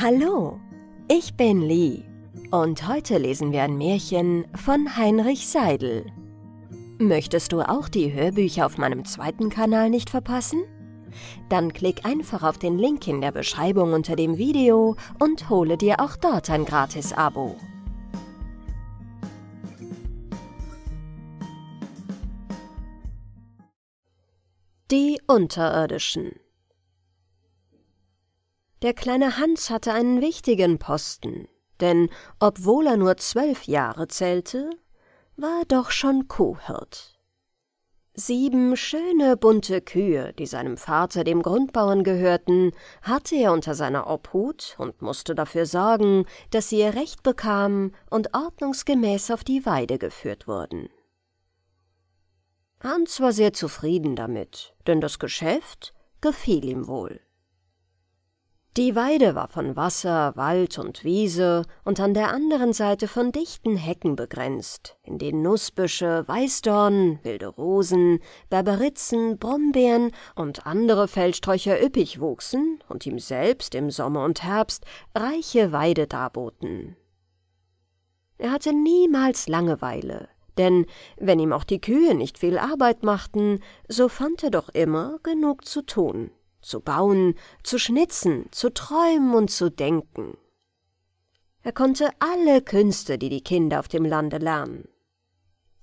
Hallo, ich bin Lee und heute lesen wir ein Märchen von Heinrich Seidel. Möchtest du auch die Hörbücher auf meinem zweiten Kanal nicht verpassen? Dann klick einfach auf den Link in der Beschreibung unter dem Video und hole dir auch dort ein gratis Abo. Die Unterirdischen der kleine Hans hatte einen wichtigen Posten, denn obwohl er nur zwölf Jahre zählte, war er doch schon Kuhhirt. Sieben schöne bunte Kühe, die seinem Vater, dem Grundbauern, gehörten, hatte er unter seiner Obhut und musste dafür sorgen, dass sie ihr Recht bekamen und ordnungsgemäß auf die Weide geführt wurden. Hans war sehr zufrieden damit, denn das Geschäft gefiel ihm wohl. Die Weide war von Wasser, Wald und Wiese und an der anderen Seite von dichten Hecken begrenzt, in denen Nussbüsche, Weißdorn, wilde Rosen, Berberitzen, Brombeeren und andere Feldsträucher üppig wuchsen und ihm selbst im Sommer und Herbst reiche Weide darboten. Er hatte niemals Langeweile, denn wenn ihm auch die Kühe nicht viel Arbeit machten, so fand er doch immer genug zu tun zu bauen, zu schnitzen, zu träumen und zu denken. Er konnte alle Künste, die die Kinder auf dem Lande lernen.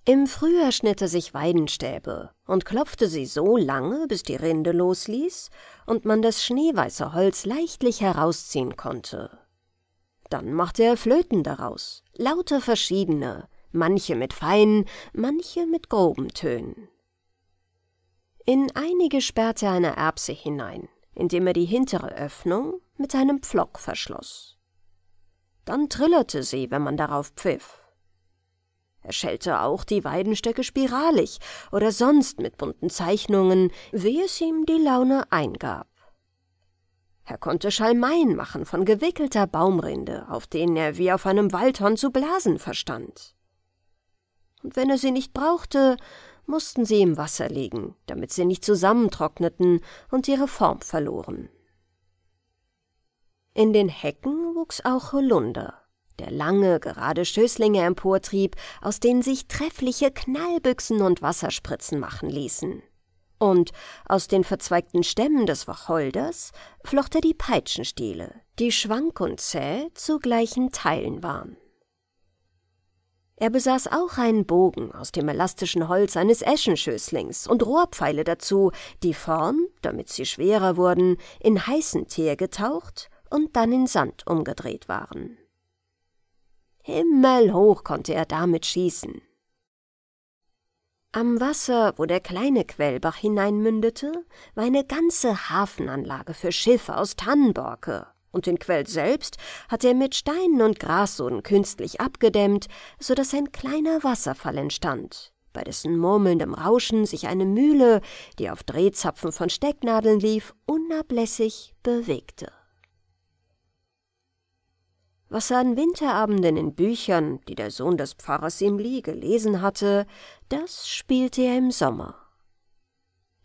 Im Frühjahr schnitt er sich Weidenstäbe und klopfte sie so lange, bis die Rinde losließ und man das schneeweiße Holz leichtlich herausziehen konnte. Dann machte er Flöten daraus, lauter verschiedene, manche mit feinen, manche mit groben Tönen. In einige sperrte er eine Erbse hinein, indem er die hintere Öffnung mit einem Pflock verschloss. Dann trillerte sie, wenn man darauf pfiff. Er schellte auch die Weidenstöcke spiralig oder sonst mit bunten Zeichnungen, wie es ihm die Laune eingab. Er konnte Schalmeien machen von gewickelter Baumrinde, auf denen er wie auf einem Waldhorn zu blasen verstand. Und wenn er sie nicht brauchte, mussten sie im Wasser legen, damit sie nicht zusammentrockneten und ihre Form verloren. In den Hecken wuchs auch Holunder, der lange, gerade Schößlinge emportrieb, aus denen sich treffliche Knallbüchsen und Wasserspritzen machen ließen. Und aus den verzweigten Stämmen des Wacholders flocht er die Peitschenstiele, die schwank und zäh zu gleichen Teilen waren. Er besaß auch einen Bogen aus dem elastischen Holz eines Eschenschößlings und Rohrpfeile dazu, die vorn, damit sie schwerer wurden, in heißen Teer getaucht und dann in Sand umgedreht waren. Himmelhoch konnte er damit schießen. Am Wasser, wo der kleine Quellbach hineinmündete, war eine ganze Hafenanlage für Schiffe aus Tannenborke und den Quell selbst hat er mit Steinen und Grassoden künstlich abgedämmt, so dass ein kleiner Wasserfall entstand, bei dessen murmelndem Rauschen sich eine Mühle, die auf Drehzapfen von Stecknadeln lief, unablässig bewegte. Was er an Winterabenden in Büchern, die der Sohn des Pfarrers ihm lieh, gelesen hatte, das spielte er im Sommer.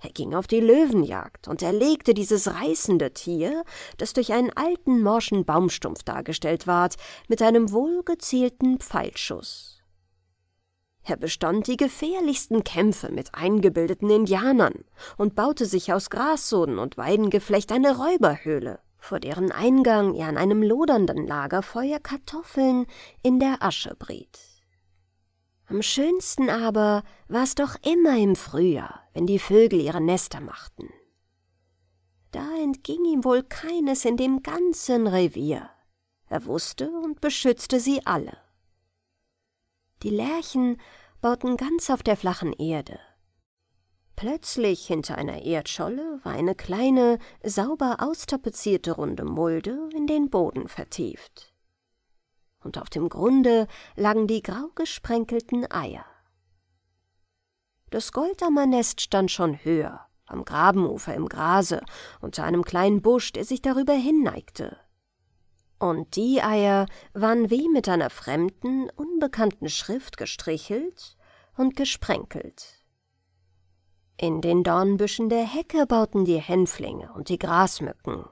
Er ging auf die Löwenjagd und erlegte dieses reißende Tier, das durch einen alten morschen Baumstumpf dargestellt ward, mit einem wohlgezielten Pfeilschuss. Er bestand die gefährlichsten Kämpfe mit eingebildeten Indianern und baute sich aus Grassoden und Weidengeflecht eine Räuberhöhle, vor deren Eingang er an einem lodernden Lagerfeuer Kartoffeln in der Asche briet. Am schönsten aber war es doch immer im Frühjahr, wenn die Vögel ihre Nester machten. Da entging ihm wohl keines in dem ganzen Revier. Er wusste und beschützte sie alle. Die Lerchen bauten ganz auf der flachen Erde. Plötzlich hinter einer Erdscholle war eine kleine, sauber austapezierte runde Mulde in den Boden vertieft und auf dem Grunde lagen die grau gesprenkelten Eier. Das Goldammernest stand schon höher, am Grabenufer im Grase, unter einem kleinen Busch, der sich darüber hinneigte. Und die Eier waren wie mit einer fremden, unbekannten Schrift gestrichelt und gesprenkelt. In den Dornbüschen der Hecke bauten die Hänflinge und die Grasmücken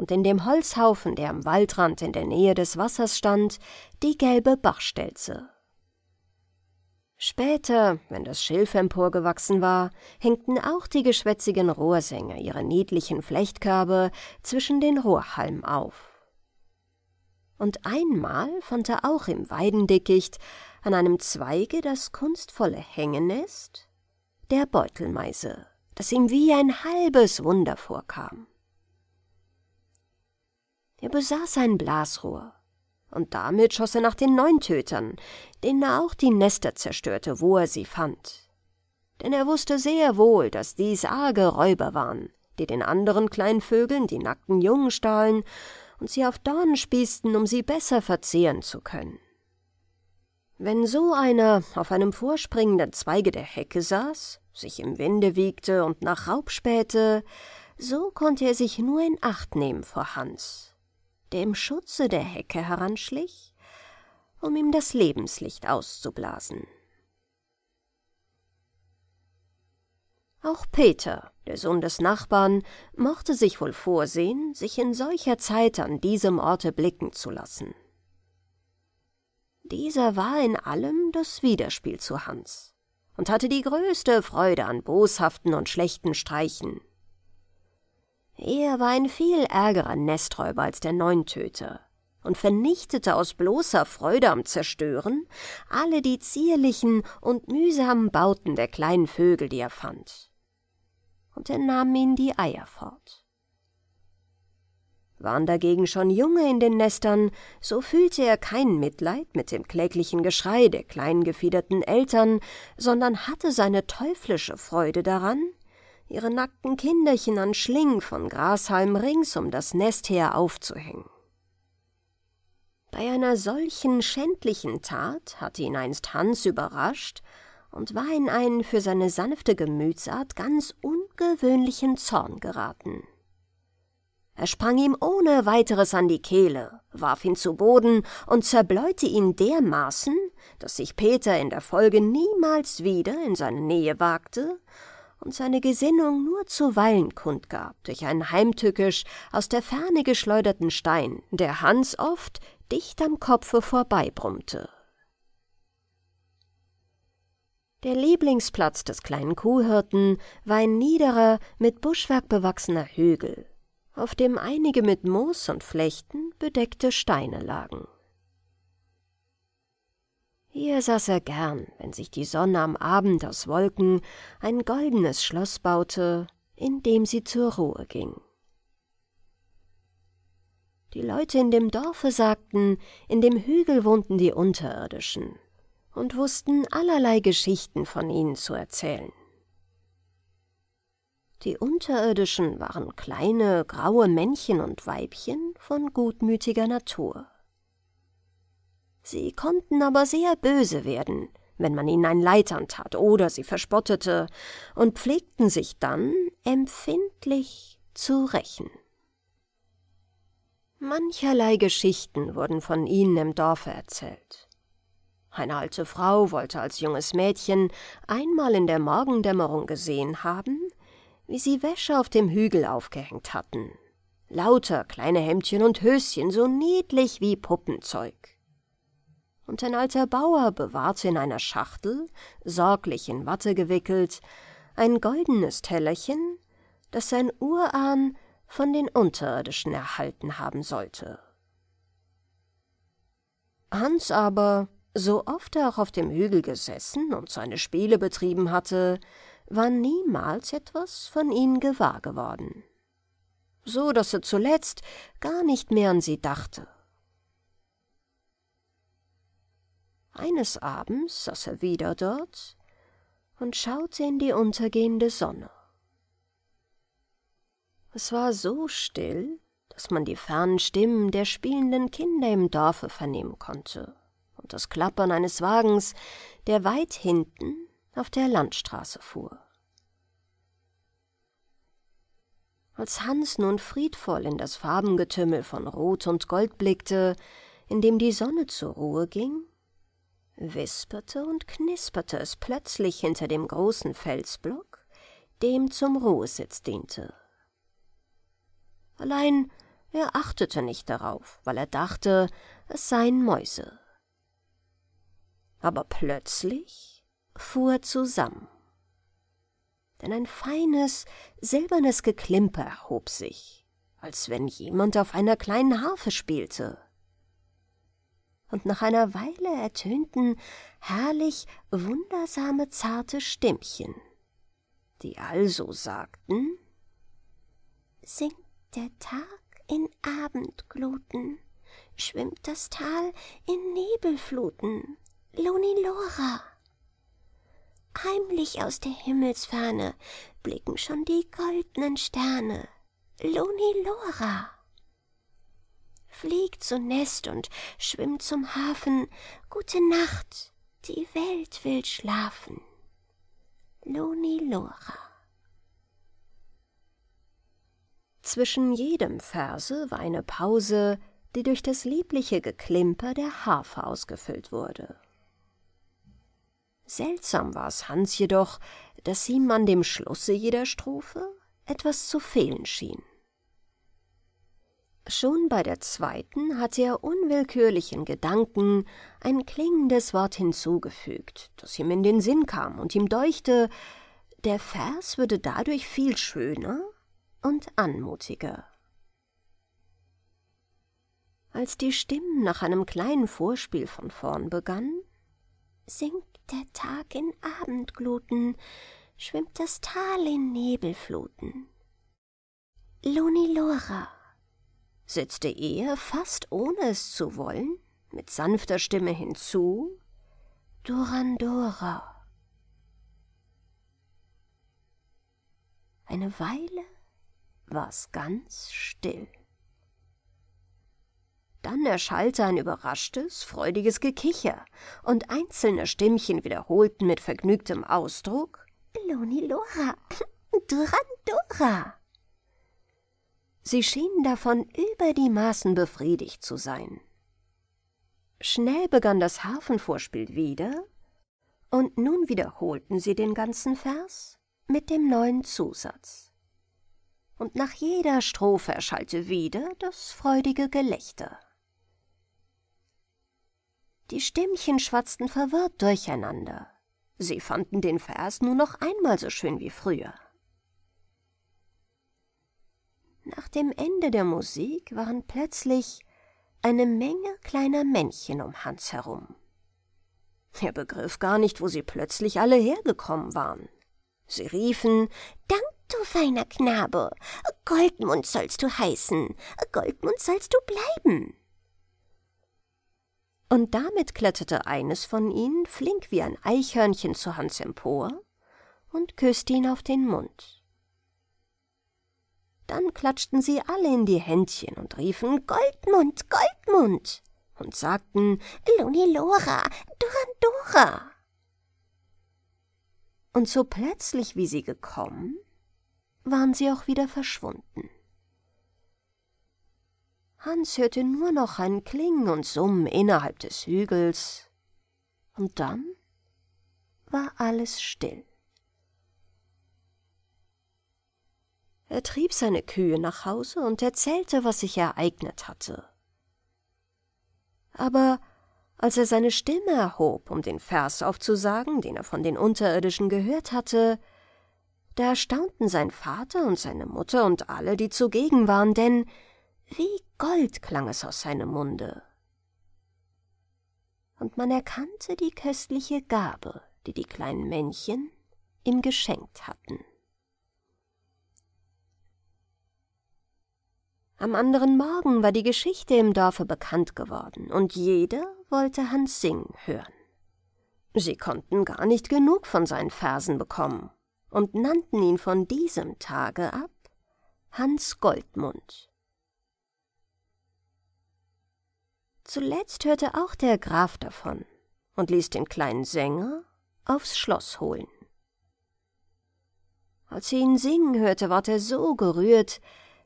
und in dem Holzhaufen, der am Waldrand in der Nähe des Wassers stand, die gelbe Bachstelze. Später, wenn das Schilf emporgewachsen war, hängten auch die geschwätzigen Rohrsänger ihre niedlichen Flechtkörbe zwischen den Rohrhalmen auf. Und einmal fand er auch im Weidendickicht an einem Zweige das kunstvolle Hängennest der Beutelmeise, das ihm wie ein halbes Wunder vorkam. Er besaß ein Blasrohr. Und damit schoss er nach den Neuntötern, denen er auch die Nester zerstörte, wo er sie fand. Denn er wusste sehr wohl, dass dies arge Räuber waren, die den anderen kleinen Vögeln die nackten Jungen stahlen und sie auf Dornen spießten, um sie besser verzehren zu können. Wenn so einer auf einem vorspringenden Zweige der Hecke saß, sich im Winde wiegte und nach Raub spähte, so konnte er sich nur in Acht nehmen vor Hans der im Schutze der Hecke heranschlich, um ihm das Lebenslicht auszublasen. Auch Peter, der Sohn des Nachbarn, mochte sich wohl vorsehen, sich in solcher Zeit an diesem Orte blicken zu lassen. Dieser war in allem das Widerspiel zu Hans und hatte die größte Freude an boshaften und schlechten Streichen. Er war ein viel ärgerer Nesträuber als der Neuntöter und vernichtete aus bloßer Freude am Zerstören alle die zierlichen und mühsamen Bauten der kleinen Vögel, die er fand. Und er nahm ihnen die Eier fort. Waren dagegen schon Junge in den Nestern, so fühlte er kein Mitleid mit dem kläglichen Geschrei der kleingefiederten Eltern, sondern hatte seine teuflische Freude daran, ihre nackten Kinderchen an Schlingen von Grashalm rings um das Nest her aufzuhängen. Bei einer solchen schändlichen Tat hatte ihn einst Hans überrascht und war in einen für seine sanfte Gemütsart ganz ungewöhnlichen Zorn geraten. Er sprang ihm ohne weiteres an die Kehle, warf ihn zu Boden und zerbläute ihn dermaßen, dass sich Peter in der Folge niemals wieder in seine Nähe wagte und seine Gesinnung nur zuweilen kundgab durch einen heimtückisch aus der Ferne geschleuderten Stein, der Hans oft dicht am Kopfe vorbeibrummte. Der Lieblingsplatz des kleinen Kuhhirten war ein niederer, mit Buschwerk bewachsener Hügel, auf dem einige mit Moos und Flechten bedeckte Steine lagen. Hier saß er gern, wenn sich die Sonne am Abend aus Wolken ein goldenes Schloss baute, in dem sie zur Ruhe ging. Die Leute in dem Dorfe sagten, in dem Hügel wohnten die Unterirdischen und wussten allerlei Geschichten von ihnen zu erzählen. Die Unterirdischen waren kleine, graue Männchen und Weibchen von gutmütiger Natur. Sie konnten aber sehr böse werden, wenn man ihnen ein Leitern tat oder sie verspottete, und pflegten sich dann empfindlich zu rächen. Mancherlei Geschichten wurden von ihnen im Dorfe erzählt. Eine alte Frau wollte als junges Mädchen einmal in der Morgendämmerung gesehen haben, wie sie Wäsche auf dem Hügel aufgehängt hatten. Lauter kleine Hemdchen und Höschen, so niedlich wie Puppenzeug und ein alter Bauer bewahrte in einer Schachtel, sorglich in Watte gewickelt, ein goldenes Tellerchen, das sein Urahn von den Unterirdischen erhalten haben sollte. Hans aber, so oft er auch auf dem Hügel gesessen und seine Spiele betrieben hatte, war niemals etwas von ihnen gewahr geworden. So, dass er zuletzt gar nicht mehr an sie dachte. eines abends saß er wieder dort und schaute in die untergehende sonne es war so still dass man die fernen stimmen der spielenden kinder im dorfe vernehmen konnte und das klappern eines wagens der weit hinten auf der landstraße fuhr Als Hans nun friedvoll in das Farbengetümmel von Rot und Gold blickte, in dem die Sonne zur Ruhe ging, wisperte und knisperte es plötzlich hinter dem großen Felsblock, dem zum Ruhesitz diente. Allein er achtete nicht darauf, weil er dachte, es seien Mäuse. Aber plötzlich fuhr zusammen, denn ein feines, silbernes Geklimper erhob sich, als wenn jemand auf einer kleinen Harfe spielte und nach einer Weile ertönten herrlich wundersame zarte Stimmchen, die also sagten Singt der Tag in Abendgluten, schwimmt das Tal in Nebelfluten, Lonilora. Heimlich aus der Himmelsferne blicken schon die goldenen Sterne, Lonilora. Flieg zum Nest und schwimm zum Hafen. Gute Nacht, die Welt will schlafen. Loni Lora. Zwischen jedem Verse war eine Pause, die durch das liebliche Geklimper der Harfe ausgefüllt wurde. Seltsam war es Hans jedoch, dass ihm an dem Schlusse jeder Strophe etwas zu fehlen schien. Schon bei der zweiten hatte er unwillkürlich in Gedanken ein klingendes Wort hinzugefügt, das ihm in den Sinn kam und ihm deuchte, der Vers würde dadurch viel schöner und anmutiger. Als die Stimmen nach einem kleinen Vorspiel von vorn begann, sinkt der Tag in Abendgluten, schwimmt das Tal in Nebelfluten. Lunilora setzte er, fast ohne es zu wollen, mit sanfter Stimme hinzu, Durandora. Eine Weile war es ganz still. Dann erschallte ein überraschtes, freudiges Gekicher, und einzelne Stimmchen wiederholten mit vergnügtem Ausdruck Lonilora, Durandora. Sie schienen davon über die Maßen befriedigt zu sein. Schnell begann das Harfenvorspiel wieder, und nun wiederholten sie den ganzen Vers mit dem neuen Zusatz. Und nach jeder Strophe erschallte wieder das freudige Gelächter. Die Stimmchen schwatzten verwirrt durcheinander. Sie fanden den Vers nur noch einmal so schön wie früher. Nach dem Ende der Musik waren plötzlich eine Menge kleiner Männchen um Hans herum. Er begriff gar nicht, wo sie plötzlich alle hergekommen waren. Sie riefen, Dank, du feiner Knabe, Goldmund sollst du heißen, Goldmund sollst du bleiben. Und damit kletterte eines von ihnen flink wie ein Eichhörnchen zu Hans empor und küsste ihn auf den Mund. Dann klatschten sie alle in die Händchen und riefen Goldmund, Goldmund und sagten Lunilora, Durandora. Und so plötzlich, wie sie gekommen, waren sie auch wieder verschwunden. Hans hörte nur noch ein Klingen und Summen innerhalb des Hügels, und dann war alles still. Er trieb seine Kühe nach Hause und erzählte, was sich ereignet hatte. Aber als er seine Stimme erhob, um den Vers aufzusagen, den er von den Unterirdischen gehört hatte, da erstaunten sein Vater und seine Mutter und alle, die zugegen waren, denn wie Gold klang es aus seinem Munde. Und man erkannte die köstliche Gabe, die die kleinen Männchen ihm geschenkt hatten. Am anderen Morgen war die Geschichte im Dorfe bekannt geworden und jeder wollte Hans Sing hören. Sie konnten gar nicht genug von seinen Versen bekommen und nannten ihn von diesem Tage ab Hans Goldmund. Zuletzt hörte auch der Graf davon und ließ den kleinen Sänger aufs Schloss holen. Als sie ihn singen hörte, ward er so gerührt,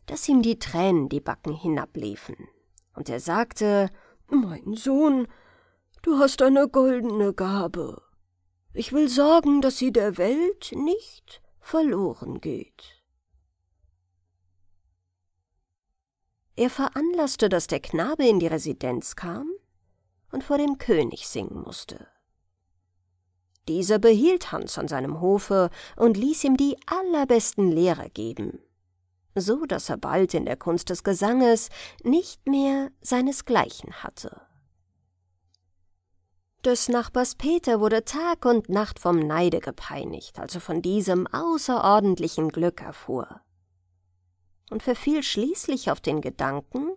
dass ihm die Tränen die Backen hinabliefen, und er sagte Mein Sohn, du hast eine goldene Gabe. Ich will sorgen, dass sie der Welt nicht verloren geht. Er veranlasste, dass der Knabe in die Residenz kam und vor dem König singen musste. Dieser behielt Hans an seinem Hofe und ließ ihm die allerbesten Lehrer geben, so dass er bald in der Kunst des Gesanges nicht mehr seinesgleichen hatte. Des Nachbars Peter wurde Tag und Nacht vom Neide gepeinigt, als er von diesem außerordentlichen Glück erfuhr, und verfiel schließlich auf den Gedanken,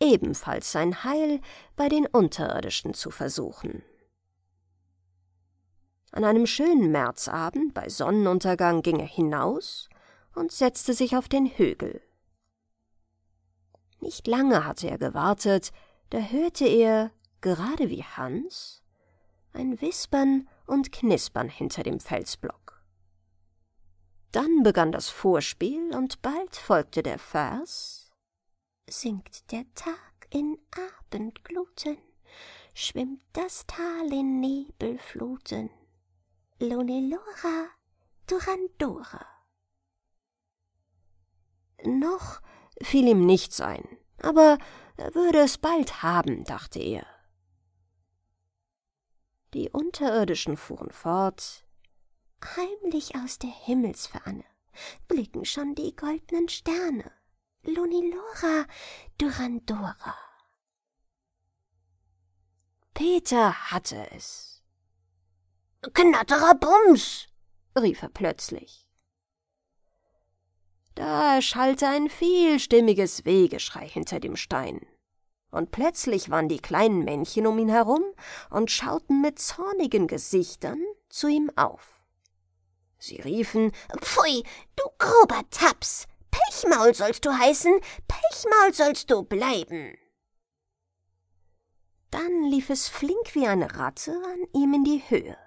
ebenfalls sein Heil bei den Unterirdischen zu versuchen. An einem schönen Märzabend bei Sonnenuntergang ging er hinaus und setzte sich auf den Hügel. Nicht lange hatte er gewartet, da hörte er, gerade wie Hans, ein Wispern und Knispern hinter dem Felsblock. Dann begann das Vorspiel und bald folgte der Vers Sinkt der Tag in Abendgluten, schwimmt das Tal in Nebelfluten, Lonelora, Durandora. Noch fiel ihm nichts ein, aber er würde es bald haben, dachte er. Die Unterirdischen fuhren fort, heimlich aus der Himmelsferne, blicken schon die goldenen Sterne, Lunilora, Durandora. Peter hatte es. Knatterer Bums! rief er plötzlich. Da erschallte ein vielstimmiges Wehgeschrei hinter dem Stein. Und plötzlich waren die kleinen Männchen um ihn herum und schauten mit zornigen Gesichtern zu ihm auf. Sie riefen, Pfui, du grober Taps, Pechmaul sollst du heißen, Pechmaul sollst du bleiben. Dann lief es flink wie eine Ratte an ihm in die Höhe.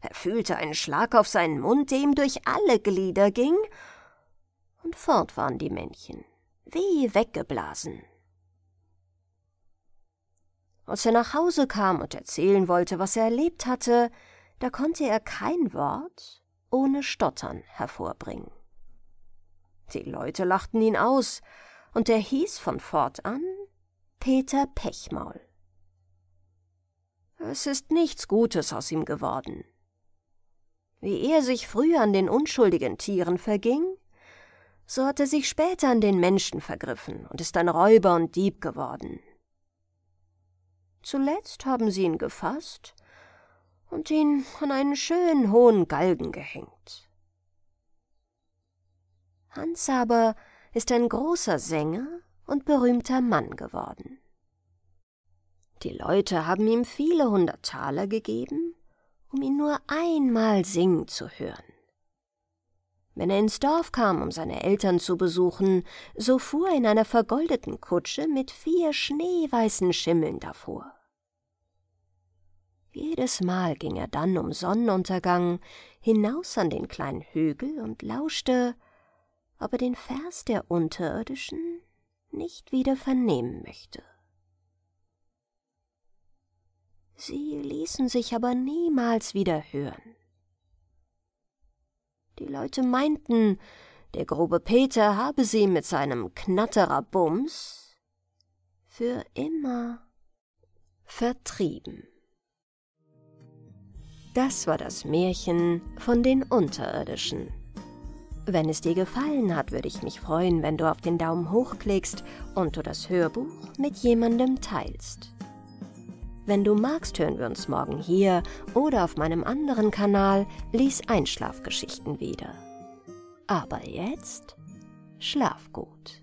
Er fühlte einen Schlag auf seinen Mund, der ihm durch alle Glieder ging, und fort waren die Männchen, wie weggeblasen. Als er nach Hause kam und erzählen wollte, was er erlebt hatte, da konnte er kein Wort ohne Stottern hervorbringen. Die Leute lachten ihn aus, und er hieß von fortan Peter Pechmaul. Es ist nichts Gutes aus ihm geworden. Wie er sich früh an den unschuldigen Tieren verging, so hat er sich später an den Menschen vergriffen und ist ein Räuber und Dieb geworden. Zuletzt haben sie ihn gefasst und ihn an einen schönen hohen Galgen gehängt. Hans aber ist ein großer Sänger und berühmter Mann geworden. Die Leute haben ihm viele hundert Taler gegeben, um ihn nur einmal singen zu hören. Wenn er ins Dorf kam, um seine Eltern zu besuchen, so fuhr er in einer vergoldeten Kutsche mit vier schneeweißen Schimmeln davor. Jedes Mal ging er dann um Sonnenuntergang hinaus an den kleinen Hügel und lauschte, ob er den Vers der Unterirdischen nicht wieder vernehmen möchte. Sie ließen sich aber niemals wieder hören. Die Leute meinten, der grobe Peter habe sie mit seinem Knatterer-Bums für immer vertrieben. Das war das Märchen von den Unterirdischen. Wenn es dir gefallen hat, würde ich mich freuen, wenn du auf den Daumen hoch klickst und du das Hörbuch mit jemandem teilst. Wenn du magst, hören wir uns morgen hier oder auf meinem anderen Kanal Lies Einschlafgeschichten wieder. Aber jetzt schlaf gut.